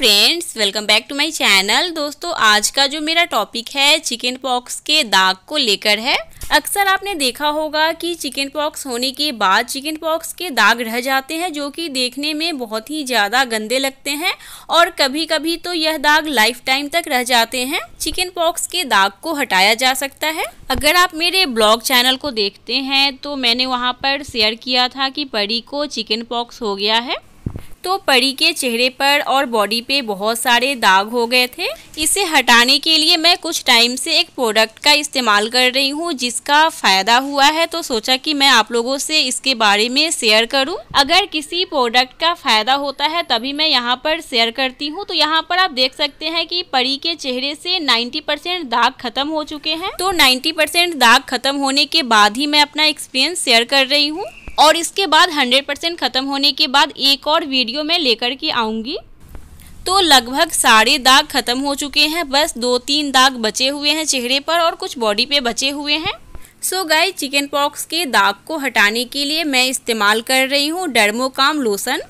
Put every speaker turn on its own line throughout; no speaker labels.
friends welcome back to my channel दोस्तों आज का जो मेरा टॉपिक है चिकन पॉक्स के दाग को लेकर है अक्सर आपने देखा होगा कि चिकन पॉक्स होने के बाद चिकन पॉक्स के दाग रह जाते हैं जो कि देखने में बहुत ही ज़्यादा गंदे लगते हैं और कभी कभी तो यह दाग लाइफ टाइम तक रह जाते हैं चिकन पॉक्स के दाग को हटाया जा सकता है अगर आप मेरे ब्लॉग चैनल को देखते हैं तो मैंने वहाँ पर शेयर किया था कि परी को चिकन पॉक्स हो गया है तो परी के चेहरे पर और बॉडी पे बहुत सारे दाग हो गए थे इसे हटाने के लिए मैं कुछ टाइम से एक प्रोडक्ट का इस्तेमाल कर रही हूँ जिसका फ़ायदा हुआ है तो सोचा कि मैं आप लोगों से इसके बारे में शेयर करूँ अगर किसी प्रोडक्ट का फ़ायदा होता है तभी मैं यहाँ पर शेयर करती हूँ तो यहाँ पर आप देख सकते हैं कि परी के चेहरे से नाइन्टी दाग खत्म हो चुके हैं तो नाइन्टी दाग खत्म होने के बाद ही मैं अपना एक्सपीरियंस शेयर कर रही हूँ और इसके बाद 100 परसेंट ख़त्म होने के बाद एक और वीडियो मैं लेकर के आऊँगी तो लगभग सारे दाग ख़त्म हो चुके हैं बस दो तीन दाग बचे हुए हैं चेहरे पर और कुछ बॉडी पे बचे हुए हैं सो so गाय चिकन पॉक्स के दाग को हटाने के लिए मैं इस्तेमाल कर रही हूँ डर्मोकाम लोसन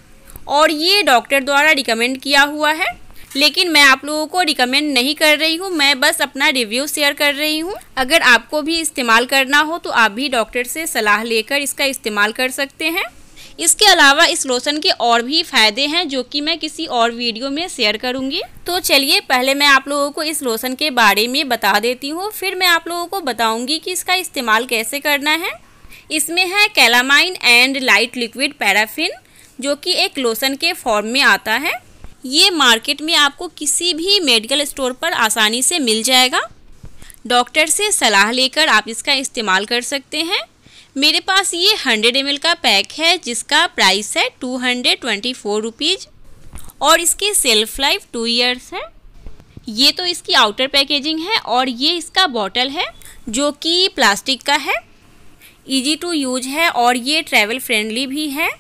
और ये डॉक्टर द्वारा रिकमेंड किया हुआ है लेकिन मैं आप लोगों को रिकमेंड नहीं कर रही हूँ मैं बस अपना रिव्यू शेयर कर रही हूँ अगर आपको भी इस्तेमाल करना हो तो आप भी डॉक्टर से सलाह लेकर इसका इस्तेमाल कर सकते हैं इसके अलावा इस लोशन के और भी फायदे हैं जो कि मैं किसी और वीडियो में शेयर करूंगी तो चलिए पहले मैं आप लोगों को इस लोशन के बारे में बता देती हूँ फिर मैं आप लोगों को बताऊंगी कि इसका इस्तेमाल कैसे करना है इसमें है calamine and light liquid paraffin जो कि एक लोशन के फॉर्म में आता है ये मार्केट में आपको किसी भी मेडिकल स्टोर पर आसानी से मिल जाएगा डॉक्टर से सलाह लेकर आप इसका इस्तेमाल कर सकते हैं मेरे पास ये हंड्रेड एम का पैक है जिसका प्राइस है two hundred twenty four rupees और इसकी सेल्फ लाइफ टू ईयर्स है ये तो इसकी आउटर पैकेजिंग है और ये इसका बॉटल है जो कि प्लास्टिक का है इजी टू यूज है और ये ट्रैवल फ्रेंडली भी है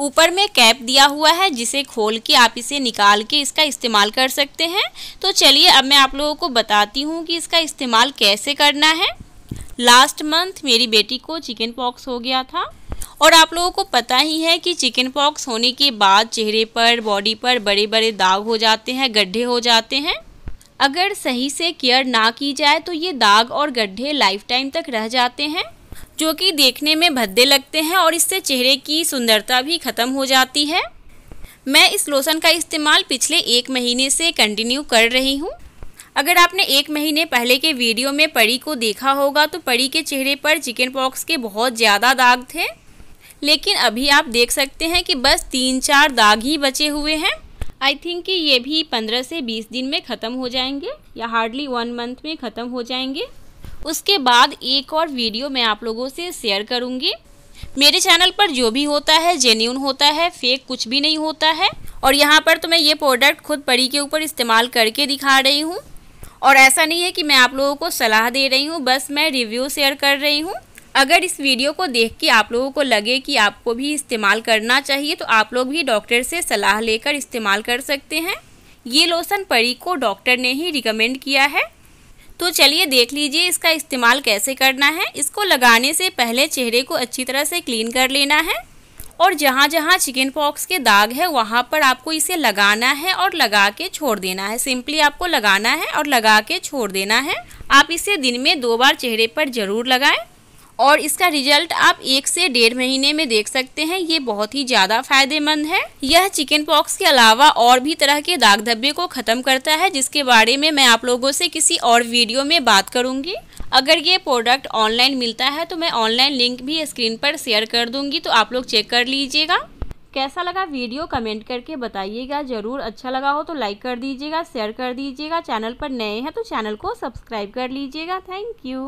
ऊपर में कैप दिया हुआ है जिसे खोल के आप इसे निकाल के इसका इस्तेमाल कर सकते हैं तो चलिए अब मैं आप लोगों को बताती हूँ कि इसका इस्तेमाल कैसे करना है लास्ट मंथ मेरी बेटी को चिकन पॉक्स हो गया था और आप लोगों को पता ही है कि चिकन पॉक्स होने के बाद चेहरे पर बॉडी पर बड़े बड़े दाग हो जाते हैं गड्ढे हो जाते हैं अगर सही से केयर ना की जाए तो ये दाग और गड्ढे लाइफ टाइम तक रह जाते हैं जो कि देखने में भद्दे लगते हैं और इससे चेहरे की सुंदरता भी ख़त्म हो जाती है मैं इस लोशन का इस्तेमाल पिछले एक महीने से कंटिन्यू कर रही हूँ अगर आपने एक महीने पहले के वीडियो में परी को देखा होगा तो परी के चेहरे पर चिकन पॉक्स के बहुत ज़्यादा दाग थे लेकिन अभी आप देख सकते हैं कि बस तीन चार दाग ही बचे हुए हैं आई थिंक कि ये भी पंद्रह से बीस दिन में ख़त्म हो जाएंगे या हार्डली वन मंथ में ख़त्म हो जाएंगे उसके बाद एक और वीडियो मैं आप लोगों से शेयर करूँगी मेरे चैनल पर जो भी होता है जेन्यून होता है फेक कुछ भी नहीं होता है और यहाँ पर तो मैं ये प्रोडक्ट खुद परी के ऊपर इस्तेमाल करके दिखा रही हूँ और ऐसा नहीं है कि मैं आप लोगों को सलाह दे रही हूँ बस मैं रिव्यू शेयर कर रही हूँ अगर इस वीडियो को देख के आप लोगों को लगे कि आपको भी इस्तेमाल करना चाहिए तो आप लोग भी डॉक्टर से सलाह लेकर इस्तेमाल कर सकते हैं ये लोशन परी को डॉक्टर ने ही रिकमेंड किया है तो चलिए देख लीजिए इसका इस्तेमाल कैसे करना है इसको लगाने से पहले चेहरे को अच्छी तरह से क्लीन कर लेना है और जहाँ जहाँ चिकन पॉक्स के दाग है वहाँ पर आपको इसे लगाना है और लगा के छोड़ देना है सिंपली आपको लगाना है और लगा के छोड़ देना है आप इसे दिन में दो बार चेहरे पर ज़रूर लगाएं और इसका रिजल्ट आप एक से डेढ़ महीने में देख सकते हैं ये बहुत ही ज़्यादा फायदेमंद है यह चिकन पॉक्स के अलावा और भी तरह के दाग धब्बे को ख़त्म करता है जिसके बारे में मैं आप लोगों से किसी और वीडियो में बात करूँगी अगर ये प्रोडक्ट ऑनलाइन मिलता है तो मैं ऑनलाइन लिंक भी स्क्रीन पर शेयर कर दूंगी तो आप लोग चेक कर लीजिएगा कैसा लगा वीडियो कमेंट करके बताइएगा ज़रूर अच्छा लगा हो तो लाइक कर दीजिएगा शेयर कर दीजिएगा चैनल पर नए हैं तो चैनल को सब्सक्राइब कर लीजिएगा थैंक यू